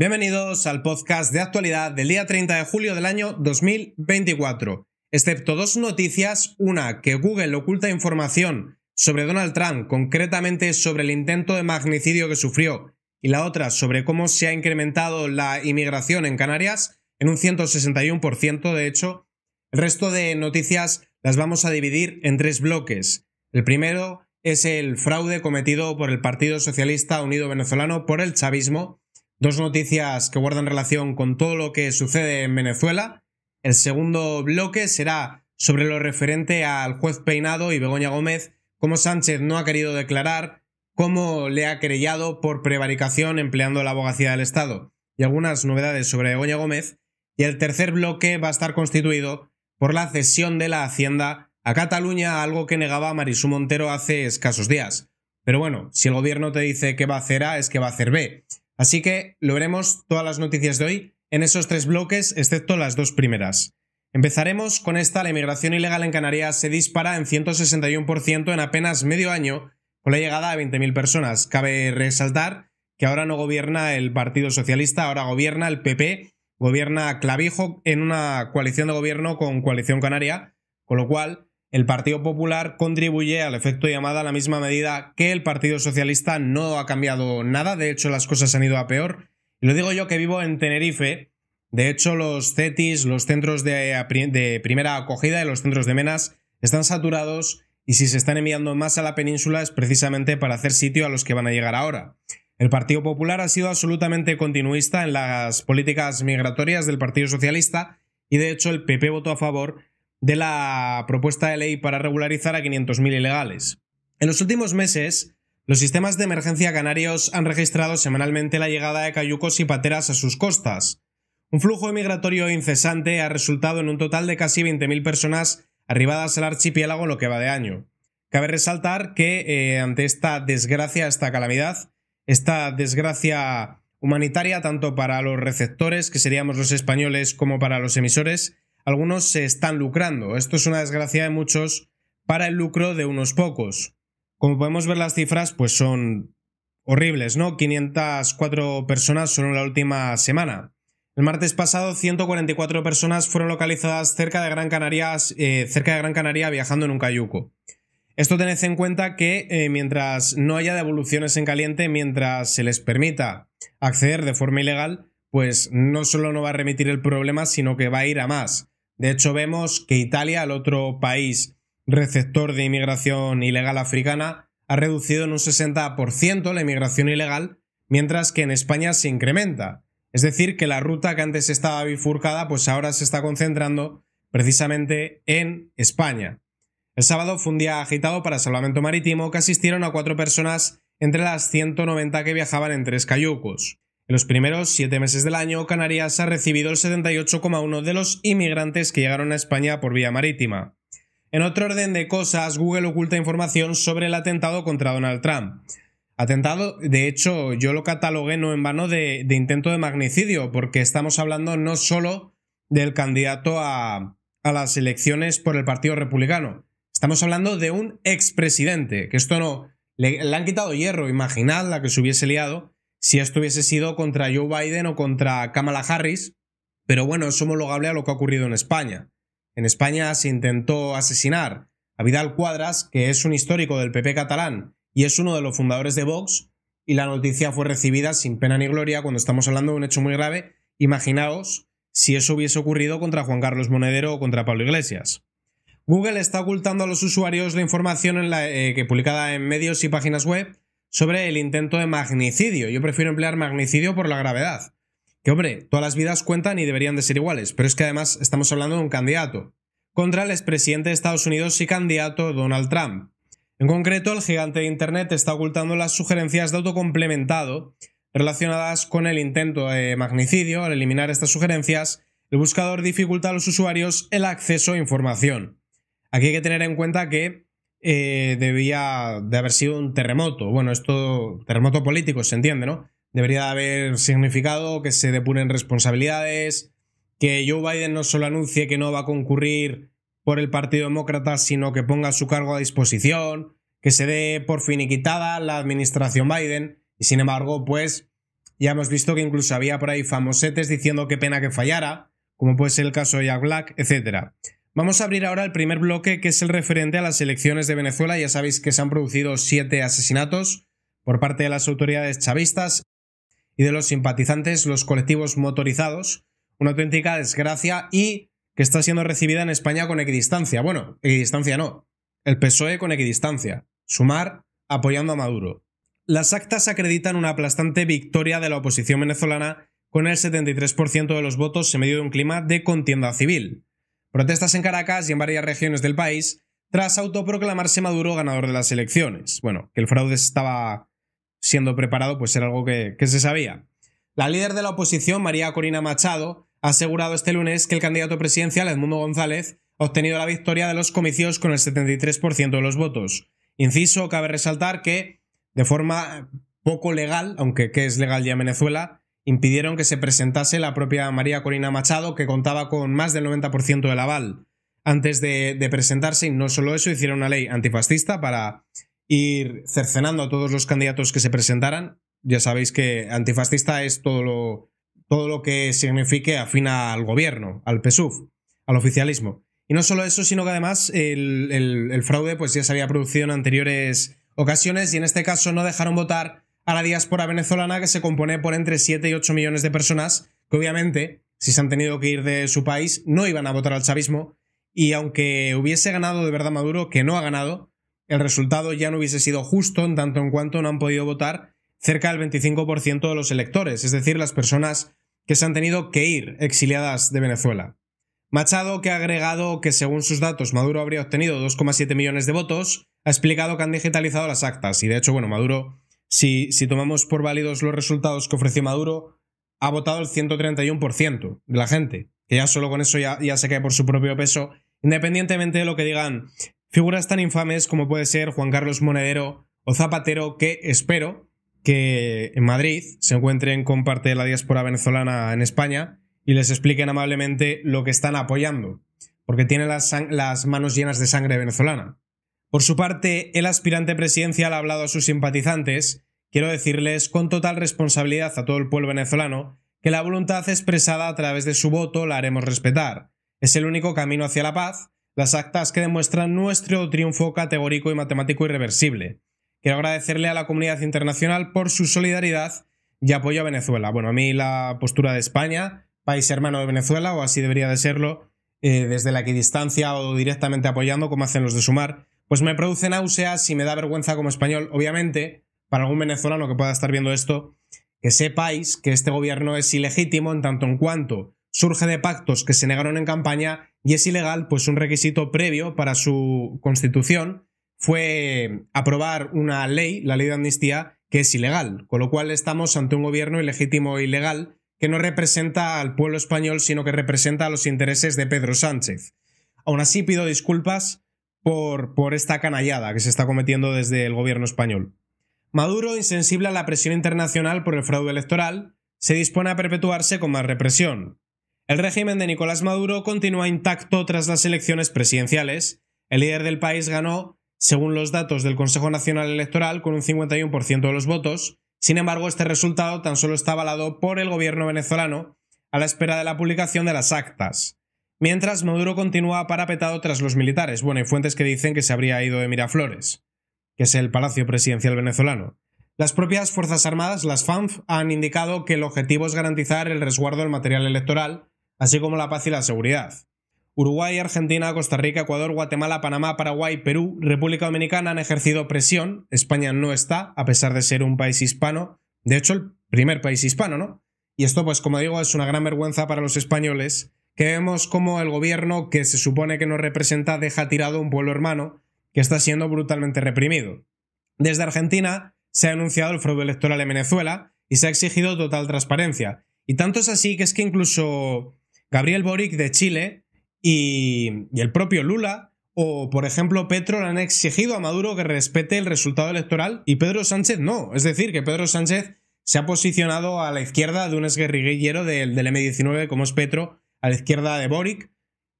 Bienvenidos al podcast de actualidad del día 30 de julio del año 2024. Excepto dos noticias, una que Google oculta información sobre Donald Trump, concretamente sobre el intento de magnicidio que sufrió, y la otra sobre cómo se ha incrementado la inmigración en Canarias en un 161%, de hecho, el resto de noticias las vamos a dividir en tres bloques. El primero es el fraude cometido por el Partido Socialista Unido Venezolano por el chavismo, Dos noticias que guardan relación con todo lo que sucede en Venezuela. El segundo bloque será sobre lo referente al juez Peinado y Begoña Gómez, cómo Sánchez no ha querido declarar, cómo le ha querellado por prevaricación empleando la abogacía del Estado y algunas novedades sobre Begoña Gómez. Y el tercer bloque va a estar constituido por la cesión de la Hacienda a Cataluña, algo que negaba Marisú Montero hace escasos días. Pero bueno, si el gobierno te dice que va a hacer A, es que va a hacer B. Así que lo veremos todas las noticias de hoy en esos tres bloques, excepto las dos primeras. Empezaremos con esta, la inmigración ilegal en Canarias se dispara en 161% en apenas medio año con la llegada de 20.000 personas. Cabe resaltar que ahora no gobierna el Partido Socialista, ahora gobierna el PP, gobierna Clavijo en una coalición de gobierno con Coalición Canaria, con lo cual el Partido Popular contribuye al efecto llamada a la misma medida que el Partido Socialista no ha cambiado nada, de hecho las cosas han ido a peor. Y lo digo yo que vivo en Tenerife, de hecho los CETIS, los centros de, eh, de primera acogida y los centros de menas están saturados y si se están enviando más a la península es precisamente para hacer sitio a los que van a llegar ahora. El Partido Popular ha sido absolutamente continuista en las políticas migratorias del Partido Socialista y de hecho el PP votó a favor de la propuesta de ley para regularizar a 500.000 ilegales. En los últimos meses, los sistemas de emergencia canarios han registrado semanalmente la llegada de cayucos y pateras a sus costas. Un flujo migratorio incesante ha resultado en un total de casi 20.000 personas arribadas al archipiélago en lo que va de año. Cabe resaltar que eh, ante esta desgracia, esta calamidad, esta desgracia humanitaria tanto para los receptores, que seríamos los españoles, como para los emisores, algunos se están lucrando. Esto es una desgracia de muchos para el lucro de unos pocos. Como podemos ver las cifras, pues son horribles, ¿no? 504 personas solo en la última semana. El martes pasado, 144 personas fueron localizadas cerca de Gran Canaria, eh, cerca de Gran Canaria viajando en un cayuco. Esto tened en cuenta que eh, mientras no haya devoluciones en caliente, mientras se les permita acceder de forma ilegal, pues no solo no va a remitir el problema, sino que va a ir a más. De hecho, vemos que Italia, el otro país receptor de inmigración ilegal africana, ha reducido en un 60% la inmigración ilegal, mientras que en España se incrementa. Es decir, que la ruta que antes estaba bifurcada, pues ahora se está concentrando precisamente en España. El sábado fue un día agitado para salvamento marítimo que asistieron a cuatro personas entre las 190 que viajaban en tres cayucos. En los primeros siete meses del año, Canarias ha recibido el 78,1% de los inmigrantes que llegaron a España por vía marítima. En otro orden de cosas, Google oculta información sobre el atentado contra Donald Trump. Atentado, de hecho, yo lo catalogué no en vano de, intento de magnicidio, porque estamos hablando no solo del candidato a, las elecciones por el Partido Republicano, estamos hablando de un expresidente, que esto no, le, han quitado hierro, imaginad la que se hubiese liado si esto hubiese sido contra Joe Biden o contra Kamala Harris, pero bueno, es homologable a lo que ha ocurrido en España. En España se intentó asesinar a Vidal Cuadras, que es un histórico del PP catalán y es uno de los fundadores de Vox, y la noticia fue recibida sin pena ni gloria cuando estamos hablando de un hecho muy grave. Imaginaos si eso hubiese ocurrido contra Juan Carlos Monedero o contra Pablo Iglesias. Google está ocultando a los usuarios la información eh, que publicada en medios y páginas web sobre el intento de magnicidio. Yo prefiero emplear magnicidio por la gravedad. Que hombre, todas las vidas cuentan y deberían de ser iguales, pero es que además estamos hablando de un candidato. Contra el expresidente de Estados Unidos y candidato Donald Trump. En concreto, el gigante de Internet está ocultando las sugerencias de autocomplementado relacionadas con el intento de magnicidio. Al eliminar estas sugerencias, el buscador dificulta a los usuarios el acceso a información. Aquí hay que tener en cuenta que eh, debía de haber sido un terremoto. Bueno, esto, terremoto político, se entiende, ¿no? Debería de haber significado que se depuren responsabilidades, que Joe Biden no solo anuncie que no va a concurrir por el Partido Demócrata, sino que ponga su cargo a disposición, que se dé por finiquitada la administración Biden. Y sin embargo, pues ya hemos visto que incluso había por ahí famosetes diciendo qué pena que fallara, como puede ser el caso de Jack Black, etcétera Vamos a abrir ahora el primer bloque que es el referente a las elecciones de Venezuela. Ya sabéis que se han producido siete asesinatos por parte de las autoridades chavistas y de los simpatizantes, los colectivos motorizados. Una auténtica desgracia y que está siendo recibida en España con equidistancia. Bueno, equidistancia no. El PSOE con equidistancia. Sumar apoyando a Maduro. Las actas acreditan una aplastante victoria de la oposición venezolana con el 73% de los votos en medio de un clima de contienda civil. Protestas en Caracas y en varias regiones del país tras autoproclamarse Maduro ganador de las elecciones. Bueno, que el fraude estaba siendo preparado, pues era algo que, se sabía. La líder de la oposición, María Corina Machado, ha asegurado este lunes que el candidato presidencial, Edmundo González, ha obtenido la victoria de los comicios con el 73% de los votos. Inciso, cabe resaltar que, de forma poco legal, aunque que es legal ya en Venezuela, impidieron que se presentase la propia María Corina Machado, que contaba con más del 90% del aval antes de, presentarse. Y no solo eso, hicieron una ley antifascista para ir cercenando a todos los candidatos que se presentaran. Ya sabéis que antifascista es todo lo, todo lo que signifique afina al gobierno, al PSUV, al oficialismo. Y no solo eso, sino que además el, el fraude pues ya se había producido en anteriores ocasiones y en este caso no dejaron votar a la diáspora venezolana que se compone por entre 7 y 8 millones de personas que obviamente, si se han tenido que ir de su país, no iban a votar al chavismo y aunque hubiese ganado de verdad Maduro, que no ha ganado, el resultado ya no hubiese sido justo en tanto en cuanto no han podido votar cerca del 25% de los electores, es decir, las personas que se han tenido que ir exiliadas de Venezuela. Machado, que ha agregado que según sus datos Maduro habría obtenido 2,7 millones de votos, ha explicado que han digitalizado las actas y de hecho, bueno, Maduro si, tomamos por válidos los resultados que ofreció Maduro, ha votado el 131% de la gente, que ya solo con eso ya, se cae por su propio peso, independientemente de lo que digan figuras tan infames como puede ser Juan Carlos Monedero o Zapatero, que espero que en Madrid se encuentren con parte de la diáspora venezolana en España y les expliquen amablemente lo que están apoyando, porque tienen las manos llenas de sangre venezolana. Por su parte, el aspirante presidencial ha hablado a sus simpatizantes. Quiero decirles con total responsabilidad a todo el pueblo venezolano que la voluntad expresada a través de su voto la haremos respetar. Es el único camino hacia la paz, las actas que demuestran nuestro triunfo categórico y matemático irreversible. Quiero agradecerle a la comunidad internacional por su solidaridad y apoyo a Venezuela. Bueno, a mí la postura de España, país hermano de Venezuela, o así debería de serlo, eh, desde la equidistancia o directamente apoyando, como hacen los de Sumar, pues me produce náuseas y me da vergüenza como español, obviamente, para algún venezolano que pueda estar viendo esto, que sepáis que este gobierno es ilegítimo en tanto en cuanto surge de pactos que se negaron en campaña y es ilegal, pues un requisito previo para su constitución fue aprobar una ley, la ley de amnistía, que es ilegal, con lo cual estamos ante un gobierno ilegítimo e ilegal que no representa al pueblo español, sino que representa a los intereses de Pedro Sánchez. Aún así pido disculpas por, esta canallada que se está cometiendo desde el gobierno español. Maduro, insensible a la presión internacional por el fraude electoral, se dispone a perpetuarse con más represión. El régimen de Nicolás Maduro continúa intacto tras las elecciones presidenciales. El líder del país ganó, según los datos del Consejo Nacional Electoral, con un 51% de los votos. Sin embargo, este resultado tan solo está avalado por el gobierno venezolano a la espera de la publicación de las actas mientras Maduro continúa parapetado tras los militares. Bueno, hay fuentes que dicen que se habría ido de Miraflores, que es el palacio presidencial venezolano. Las propias Fuerzas Armadas, las FANF, han indicado que el objetivo es garantizar el resguardo del material electoral, así como la paz y la seguridad. Uruguay, Argentina, Costa Rica, Ecuador, Guatemala, Panamá, Paraguay, Perú, República Dominicana han ejercido presión. España no está, a pesar de ser un país hispano. De hecho, el primer país hispano, ¿no? Y esto, pues como digo, es una gran vergüenza para los españoles que vemos como el gobierno que se supone que nos representa deja tirado a un pueblo hermano que está siendo brutalmente reprimido. Desde Argentina se ha anunciado el fraude electoral en Venezuela y se ha exigido total transparencia. Y tanto es así que es que incluso Gabriel Boric de Chile y, el propio Lula o, por ejemplo, Petro le han exigido a Maduro que respete el resultado electoral y Pedro Sánchez no. Es decir, que Pedro Sánchez se ha posicionado a la izquierda de un guerrillero del, del M19 como es Petro a la izquierda de Boric.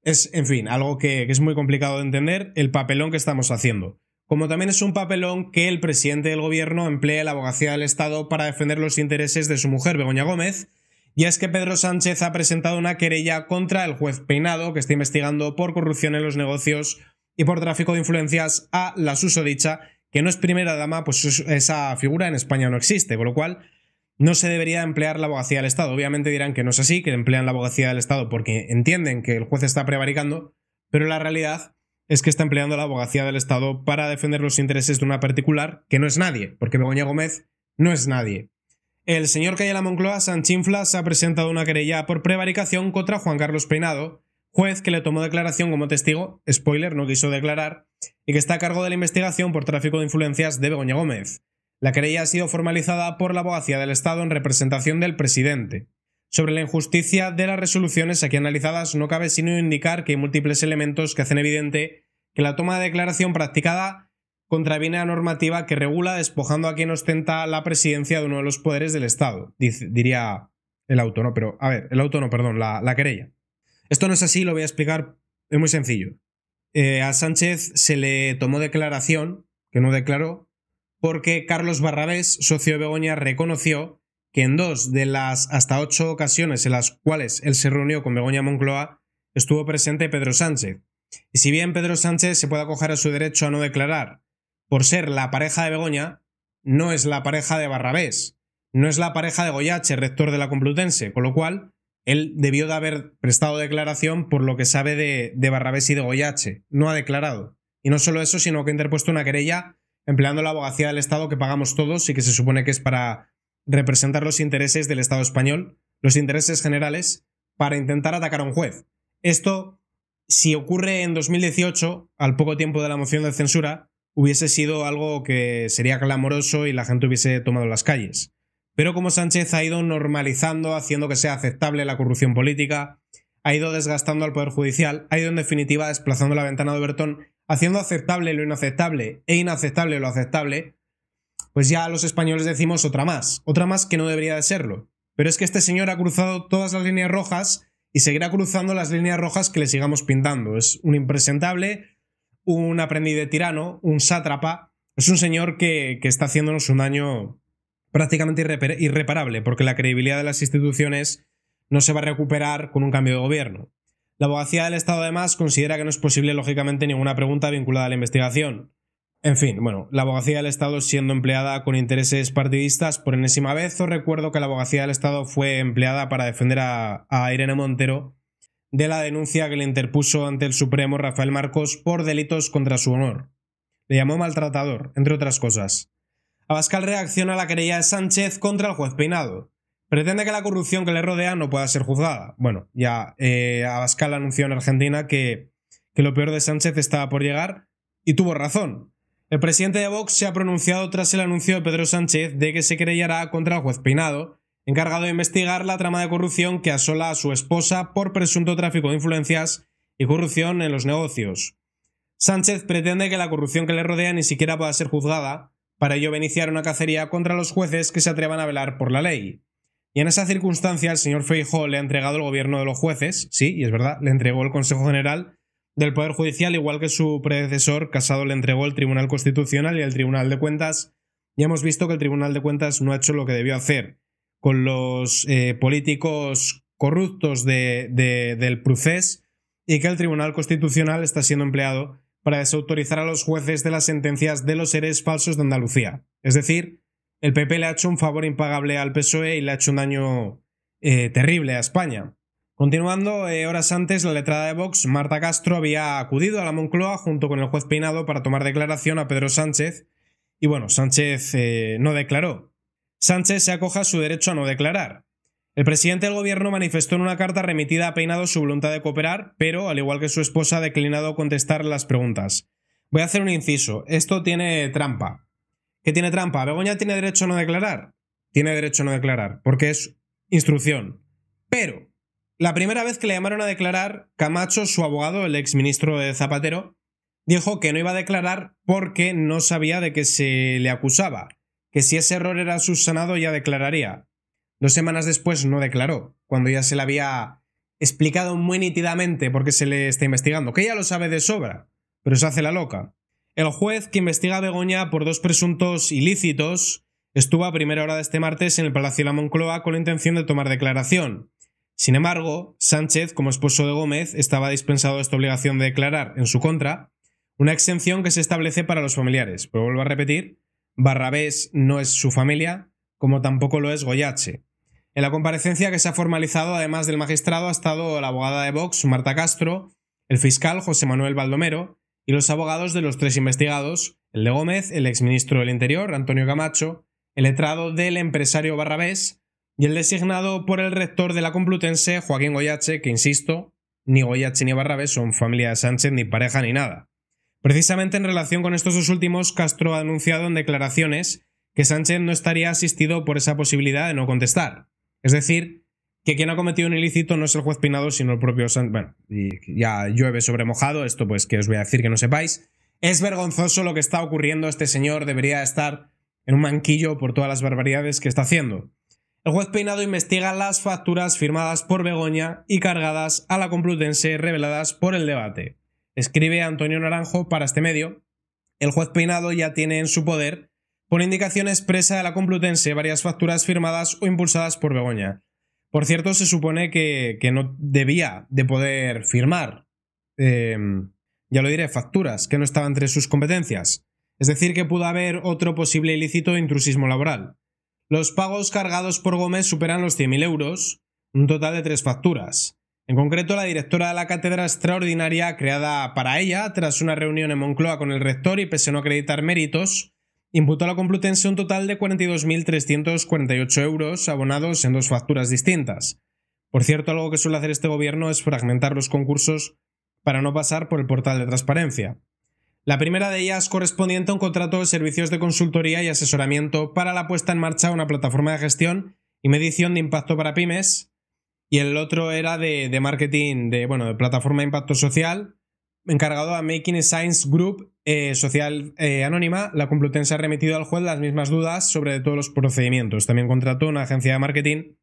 Es, en fin, algo que, es muy complicado de entender, el papelón que estamos haciendo. Como también es un papelón que el presidente del gobierno emplea la abogacía del Estado para defender los intereses de su mujer, Begoña Gómez, y es que Pedro Sánchez ha presentado una querella contra el juez Peinado, que está investigando por corrupción en los negocios y por tráfico de influencias a la susodicha, que no es primera dama, pues esa figura en España no existe, con lo cual no se debería emplear la abogacía del Estado. Obviamente dirán que no es así, que emplean la abogacía del Estado porque entienden que el juez está prevaricando, pero la realidad es que está empleando la abogacía del Estado para defender los intereses de una particular que no es nadie, porque Begoña Gómez no es nadie. El señor Calle La Moncloa Sanchinflas ha presentado una querella por prevaricación contra Juan Carlos Peinado, juez que le tomó declaración como testigo, spoiler, no quiso declarar, y que está a cargo de la investigación por tráfico de influencias de Begoña Gómez. La querella ha sido formalizada por la Abogacía del Estado en representación del presidente. Sobre la injusticia de las resoluciones aquí analizadas, no cabe sino indicar que hay múltiples elementos que hacen evidente que la toma de declaración practicada contraviene a normativa que regula despojando a quien ostenta la presidencia de uno de los poderes del Estado, diría el auto, ¿no? Pero, a ver, el auto no, perdón, la, querella. Esto no es así, lo voy a explicar, es muy sencillo. Eh, a Sánchez se le tomó declaración, que no declaró, porque Carlos Barrabés, socio de Begoña, reconoció que en dos de las hasta ocho ocasiones en las cuales él se reunió con Begoña Moncloa, estuvo presente Pedro Sánchez. Y si bien Pedro Sánchez se puede acoger a su derecho a no declarar por ser la pareja de Begoña, no es la pareja de Barrabés, no es la pareja de Goyache, rector de la Complutense, con lo cual él debió de haber prestado declaración por lo que sabe de, Barrabés y de Goyache. No ha declarado. Y no solo eso, sino que ha interpuesto una querella empleando la abogacía del Estado que pagamos todos y que se supone que es para representar los intereses del Estado español, los intereses generales, para intentar atacar a un juez. Esto, si ocurre en 2018, al poco tiempo de la moción de censura, hubiese sido algo que sería clamoroso y la gente hubiese tomado las calles. Pero como Sánchez ha ido normalizando, haciendo que sea aceptable la corrupción política, ha ido desgastando al Poder Judicial, ha ido en definitiva desplazando la ventana de Bertón haciendo aceptable lo inaceptable e inaceptable lo aceptable, pues ya los españoles decimos otra más, otra más que no debería de serlo. Pero es que este señor ha cruzado todas las líneas rojas y seguirá cruzando las líneas rojas que le sigamos pintando. Es un impresentable, un aprendiz de tirano, un sátrapa, es un señor que, que está haciéndonos un daño prácticamente irreparable, porque la credibilidad de las instituciones no se va a recuperar con un cambio de gobierno. La abogacía del Estado además considera que no es posible lógicamente ninguna pregunta vinculada a la investigación. En fin, bueno, la abogacía del Estado siendo empleada con intereses partidistas por enésima vez, os recuerdo que la abogacía del Estado fue empleada para defender a, Irene Montero de la denuncia que le interpuso ante el Supremo Rafael Marcos por delitos contra su honor. Le llamó maltratador, entre otras cosas. Abascal reacciona a la querella de Sánchez contra el juez Peinado. Pretende que la corrupción que le rodea no pueda ser juzgada. Bueno, ya eh, Abascal anunció en Argentina que, lo peor de Sánchez estaba por llegar y tuvo razón. El presidente de Vox se ha pronunciado tras el anuncio de Pedro Sánchez de que se creyará contra el juez Peinado, encargado de investigar la trama de corrupción que asola a su esposa por presunto tráfico de influencias y corrupción en los negocios. Sánchez pretende que la corrupción que le rodea ni siquiera pueda ser juzgada, para ello va a iniciar una cacería contra los jueces que se atrevan a velar por la ley. Y en esa circunstancia, el señor Feijóo le ha entregado el gobierno de los jueces, sí, y es verdad, le entregó el Consejo General del Poder Judicial, igual que su predecesor Casado le entregó el Tribunal Constitucional y el Tribunal de Cuentas. y hemos visto que el Tribunal de Cuentas no ha hecho lo que debió hacer con los eh, políticos corruptos del procés y que el Tribunal Constitucional está siendo empleado para desautorizar a los jueces de las sentencias de los seres falsos de Andalucía. Es decir, el PP le ha hecho un favor impagable al PSOE y le ha hecho un daño eh, terrible a España. Continuando, eh, horas antes, la letrada de Vox, Marta Castro, había acudido a la Moncloa junto con el juez Peinado para tomar declaración a Pedro Sánchez. Y bueno, Sánchez eh, no declaró. Sánchez se acoja a su derecho a no declarar. El presidente del gobierno manifestó en una carta remitida a Peinado su voluntad de cooperar, pero, al igual que su esposa, ha declinado contestar las preguntas. Voy a hacer un inciso. Esto tiene trampa que tiene trampa. Begoña tiene derecho a no declarar. Tiene derecho a no declarar, porque es instrucción. Pero la primera vez que le llamaron a declarar, Camacho, su abogado, el exministro de Zapatero, dijo que no iba a declarar porque no sabía de qué se le acusaba, que si ese error era subsanado ya declararía. Dos semanas después no declaró, cuando ya se le había explicado muy nítidamente por qué se le está investigando, que ya lo sabe de sobra, pero se hace la loca. El juez que investiga a Begoña por dos presuntos ilícitos estuvo a primera hora de este martes en el Palacio de la Moncloa con la intención de tomar declaración. Sin embargo, Sánchez, como esposo de Gómez, estaba dispensado de esta obligación de declarar en su contra, una exención que se establece para los familiares. Pero vuelvo a repetir, Barrabés no es su familia, como tampoco lo es Goyache. En la comparecencia que se ha formalizado, además del magistrado, ha estado la abogada de Vox, Marta Castro, el fiscal José Manuel Baldomero, y los abogados de los tres investigados, el de Gómez, el exministro del Interior, Antonio Camacho, el letrado del empresario Barrabés y el designado por el rector de la Complutense, Joaquín Goyache, que insisto, ni Goyache ni Barrabés son familia de Sánchez, ni pareja, ni nada. Precisamente en relación con estos dos últimos, Castro ha anunciado en declaraciones que Sánchez no estaría asistido por esa posibilidad de no contestar, es decir, que quien ha cometido un ilícito no es el juez peinado, sino el propio Sánchez. Bueno, y ya llueve sobre mojado, esto pues que os voy a decir que no sepáis. Es vergonzoso lo que está ocurriendo, este señor debería estar en un manquillo por todas las barbaridades que está haciendo. El juez Peinado investiga las facturas firmadas por Begoña y cargadas a la Complutense reveladas por el debate. Escribe Antonio Naranjo para este medio. El juez Peinado ya tiene en su poder, por indicación expresa de la Complutense, varias facturas firmadas o impulsadas por Begoña. Por cierto, se supone que, no debía de poder firmar, em, ya lo diré, facturas que no estaban entre sus competencias. Es decir, que pudo haber otro posible ilícito intrusismo laboral. Los pagos cargados por Gómez superan los 100.000 euros, un total de tres facturas. En concreto, la directora de la cátedra extraordinaria creada para ella tras una reunión en Moncloa con el rector y pese a no acreditar méritos, imputó la Complutense un total de 42.348 euros abonados en dos facturas distintas. Por cierto, algo que suele hacer este gobierno es fragmentar los concursos para no pasar por el portal de transparencia. La primera de ellas correspondiente a un contrato de servicios de consultoría y asesoramiento para la puesta en marcha de una plataforma de gestión y medición de impacto para pymes, y el otro era de, marketing, de, bueno, de plataforma de impacto social, encargado a Making Science Group eh, social eh, Anónima, la Complutense ha remitido al juez las mismas dudas sobre todos los procedimientos. También contrató una agencia de marketing.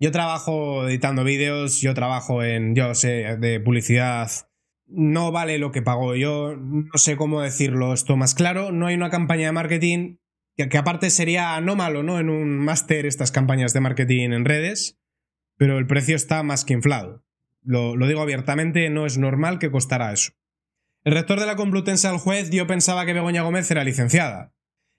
Yo trabajo editando vídeos, yo trabajo en, yo sé, de publicidad. No vale lo que pago. Yo no sé cómo decirlo esto más claro. No hay una campaña de marketing que, aparte sería anómalo, ¿no? En un máster estas campañas de marketing en redes, pero el precio está más que inflado. lo digo abiertamente, no es normal que costara eso. El rector de la Complutense al juez dio pensaba que Begoña Gómez era licenciada.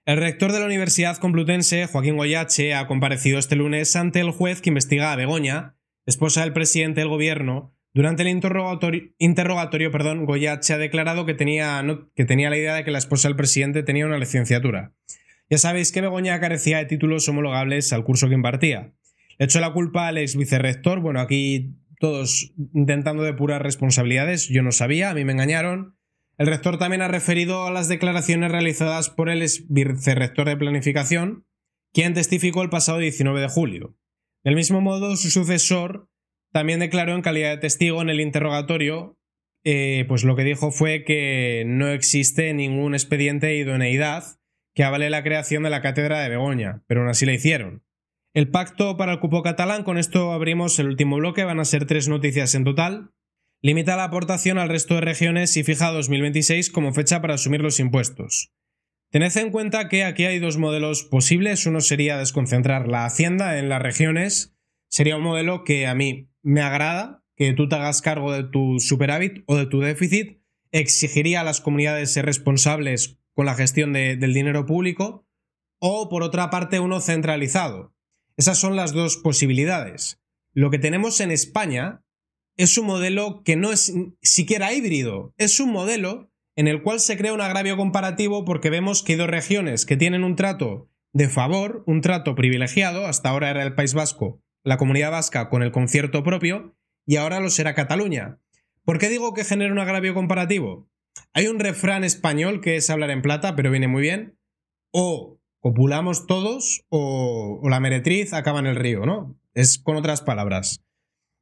El rector de la Universidad Complutense, Joaquín Goyache, ha comparecido este lunes ante el juez que investiga a Begoña, esposa del presidente del gobierno. Durante el interrogatorio, perdón, Goyache ha declarado que tenía, que tenía la idea de que la esposa del presidente tenía una licenciatura. Ya sabéis que Begoña carecía de títulos homologables al curso que impartía. Le echó la culpa al ex vicerrector, bueno, aquí todos intentando depurar responsabilidades, yo no sabía, a mí me engañaron. El rector también ha referido a las declaraciones realizadas por el vicerrector de Planificación, quien testificó el pasado 19 de julio. Del mismo modo, su sucesor también declaró en calidad de testigo en el interrogatorio, eh, pues lo que dijo fue que no existe ningún expediente de idoneidad que avale la creación de la cátedra de Begoña, pero aún así la hicieron. El pacto para el cupo catalán, con esto abrimos el último bloque, van a ser tres noticias en total. Limita la aportación al resto de regiones y fija 2026 como fecha para asumir los impuestos. Tened en cuenta que aquí hay dos modelos posibles. Uno sería desconcentrar la hacienda en las regiones. Sería un modelo que a mí me agrada, que tú te hagas cargo de tu superávit o de tu déficit. Exigiría a las comunidades ser responsables con la gestión del dinero público. O por otra parte, uno centralizado. Esas son las dos posibilidades. Lo que tenemos en España es un modelo que no es siquiera híbrido, es un modelo en el cual se crea un agravio comparativo porque vemos que hay dos regiones que tienen un trato de favor, un trato privilegiado, hasta ahora era el País Vasco, la comunidad vasca con el concierto propio, y ahora lo será Cataluña. ¿Por qué digo que genera un agravio comparativo? Hay un refrán español que es hablar en plata, pero viene muy bien, o copulamos todos o, o la meretriz acaba en el río, ¿no? Es con otras palabras.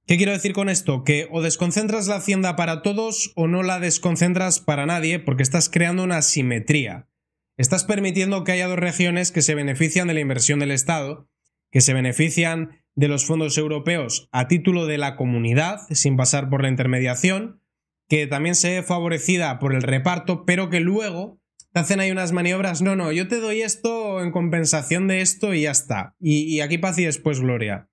¿Qué quiero decir con esto? Que o desconcentras la hacienda para todos o no la desconcentras para nadie porque estás creando una simetría. Estás permitiendo que haya dos regiones que se benefician de la inversión del Estado, que se benefician de los fondos europeos a título de la comunidad, sin pasar por la intermediación, que también se ve favorecida por el reparto, pero que luego te hacen ahí unas maniobras, no, no, yo te doy esto en compensación de esto y ya está. Y, y aquí paz y después gloria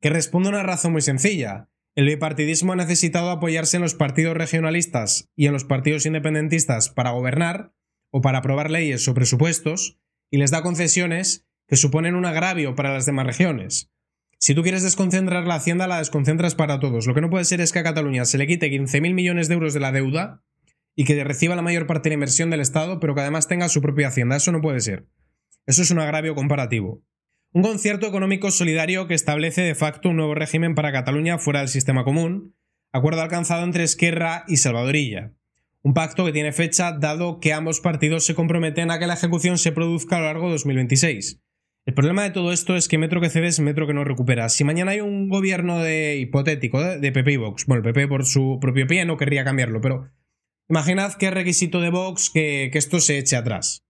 que responde a una razón muy sencilla. El bipartidismo ha necesitado apoyarse en los partidos regionalistas y en los partidos independentistas para gobernar o para aprobar leyes o presupuestos y les da concesiones que suponen un agravio para las demás regiones. Si tú quieres desconcentrar la hacienda, la desconcentras para todos. Lo que no puede ser es que a Cataluña se le quite 15.000 millones de euros de la deuda y que reciba la mayor parte de la inversión del Estado, pero que además tenga su propia hacienda. Eso no puede ser. Eso es un agravio comparativo. Un concierto económico solidario que establece de facto un nuevo régimen para Cataluña fuera del sistema común, acuerdo alcanzado entre Esquerra y Salvadorilla. Un pacto que tiene fecha dado que ambos partidos se comprometen a que la ejecución se produzca a lo largo de 2026. El problema de todo esto es que metro que es metro que no recupera. Si mañana hay un gobierno de hipotético de PP y Vox, bueno, el PP por su propio pie no querría cambiarlo, pero imaginad qué requisito de Vox que, que esto se eche atrás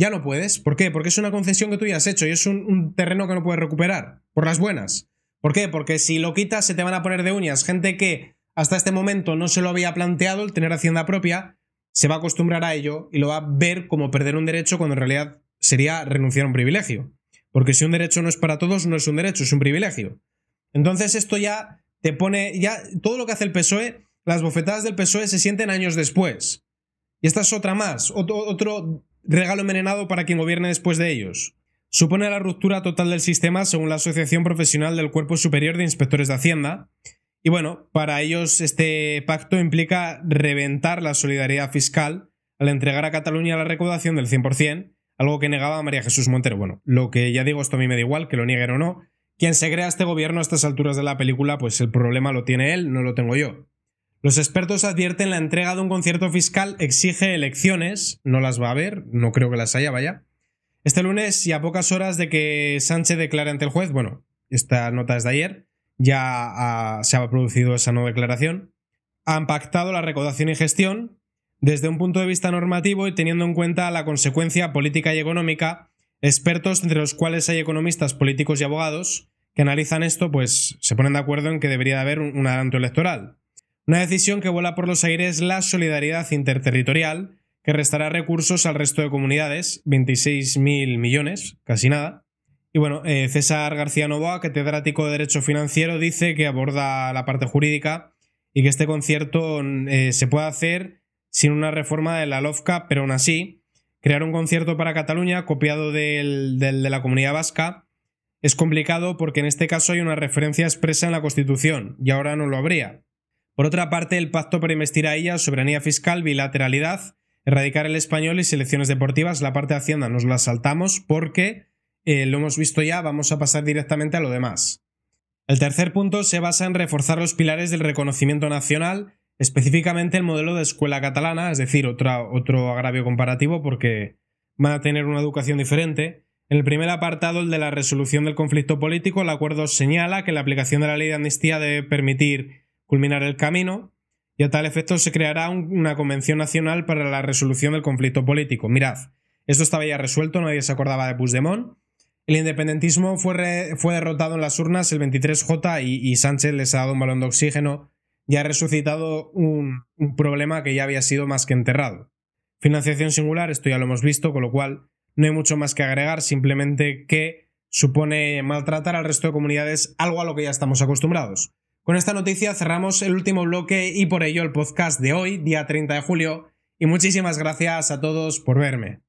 ya no puedes. ¿Por qué? Porque es una concesión que tú ya has hecho y es un, terreno que no puedes recuperar, por las buenas. ¿Por qué? Porque si lo quitas se te van a poner de uñas. Gente que hasta este momento no se lo había planteado el tener hacienda propia, se va a acostumbrar a ello y lo va a ver como perder un derecho cuando en realidad sería renunciar a un privilegio. Porque si un derecho no es para todos, no es un derecho, es un privilegio. Entonces esto ya te pone, ya todo lo que hace el PSOE, las bofetadas del PSOE se sienten años después. Y esta es otra más, otro regalo envenenado para quien gobierne después de ellos. Supone la ruptura total del sistema según la Asociación Profesional del Cuerpo Superior de Inspectores de Hacienda. Y bueno, para ellos este pacto implica reventar la solidaridad fiscal al entregar a Cataluña la recaudación del 100%, algo que negaba María Jesús Montero. Bueno, lo que ya digo, esto a mí me da igual, que lo nieguen o no. Quien se crea este gobierno a estas alturas de la película, pues el problema lo tiene él, no lo tengo yo. Los expertos advierten la entrega de un concierto fiscal exige elecciones, no las va a haber, no creo que las haya, vaya. Este lunes y a pocas horas de que Sánchez declare ante el juez, bueno, esta nota es de ayer, ya ah, se ha producido esa nueva declaración, han pactado la recaudación y gestión desde un punto de vista normativo y teniendo en cuenta la consecuencia política y económica, expertos entre los cuales hay economistas, políticos y abogados que analizan esto, pues se ponen de acuerdo en que debería de haber un adelanto electoral. Una decisión que vuela por los aires la solidaridad interterritorial, que restará recursos al resto de comunidades, 26.000 millones, casi nada. Y bueno, eh, César García Novoa, catedrático de Derecho Financiero, dice que aborda la parte jurídica y que este concierto eh, se puede hacer sin una reforma de la LOFCA, pero aún así, crear un concierto para Cataluña copiado del, de la comunidad vasca es complicado porque en este caso hay una referencia expresa en la Constitución y ahora no lo habría. Por otra parte, el pacto para investir a ella soberanía fiscal, bilateralidad, erradicar el español y selecciones deportivas. La parte de Hacienda nos la saltamos porque eh, lo hemos visto ya, vamos a pasar directamente a lo demás. El tercer punto se basa en reforzar los pilares del reconocimiento nacional, específicamente el modelo de escuela catalana, es decir, otro agravio comparativo porque van a tener una educación diferente. En el primer apartado, el de la resolución del conflicto político, el acuerdo señala que la aplicación de la ley de amnistía debe permitir culminar el camino y a tal efecto se creará una convención nacional para la resolución del conflicto político. Mirad, esto estaba ya resuelto, nadie se acordaba de Puigdemont. El independentismo fue, fue derrotado en las urnas el 23J y, Sánchez les ha dado un balón de oxígeno y ha resucitado un problema que ya había sido más que enterrado. Financiación singular, esto ya lo hemos visto, con lo cual no hay mucho más que agregar, simplemente que supone maltratar al resto de comunidades, algo a lo que ya estamos acostumbrados. Con esta noticia cerramos el último bloque y por ello el podcast de hoy, día 30 de julio, y muchísimas gracias a todos por verme.